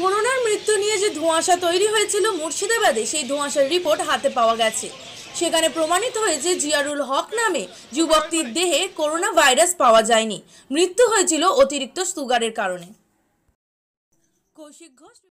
করোনার মৃত্যু নিয়ে যে ধোঁয়াশা তৈরি হয়েছিল মুর্শিদাবাদে সেই ধোঁয়াশার রিপোর্ট হাতে পাওয়া গেছে সেখানে প্রমাণিত হয়েছে জিয়ারুল হক নামে যুবকটির দেহে করোনা ভাইরাস পাওয়া যায়নি মৃত্যু হয়েছিল অতিরিক্ত সুগারের কারণে কৌশিক ঘোষ